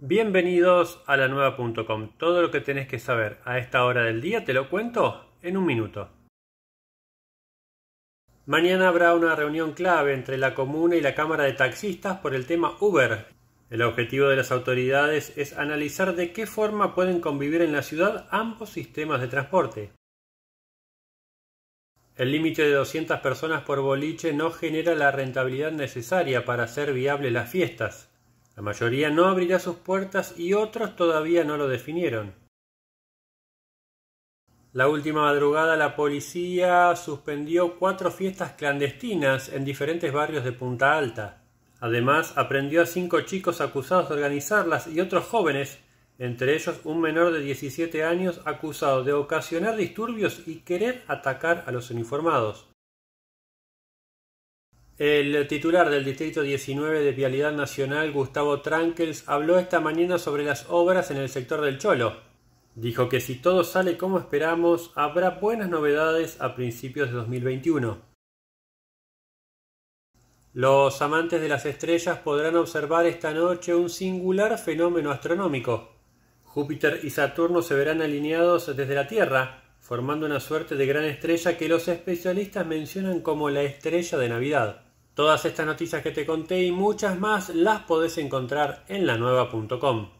Bienvenidos a la nueva.com. Todo lo que tenés que saber a esta hora del día te lo cuento en un minuto. Mañana habrá una reunión clave entre la comuna y la Cámara de Taxistas por el tema Uber. El objetivo de las autoridades es analizar de qué forma pueden convivir en la ciudad ambos sistemas de transporte. El límite de 200 personas por boliche no genera la rentabilidad necesaria para hacer viables las fiestas. La mayoría no abrirá sus puertas y otros todavía no lo definieron. La última madrugada la policía suspendió cuatro fiestas clandestinas en diferentes barrios de Punta Alta. Además, aprendió a cinco chicos acusados de organizarlas y otros jóvenes, entre ellos un menor de 17 años acusado de ocasionar disturbios y querer atacar a los uniformados. El titular del Distrito 19 de Vialidad Nacional, Gustavo Trankels, habló esta mañana sobre las obras en el sector del Cholo. Dijo que si todo sale como esperamos, habrá buenas novedades a principios de 2021. Los amantes de las estrellas podrán observar esta noche un singular fenómeno astronómico. Júpiter y Saturno se verán alineados desde la Tierra, formando una suerte de gran estrella que los especialistas mencionan como la estrella de Navidad. Todas estas noticias que te conté y muchas más las podés encontrar en lanueva.com.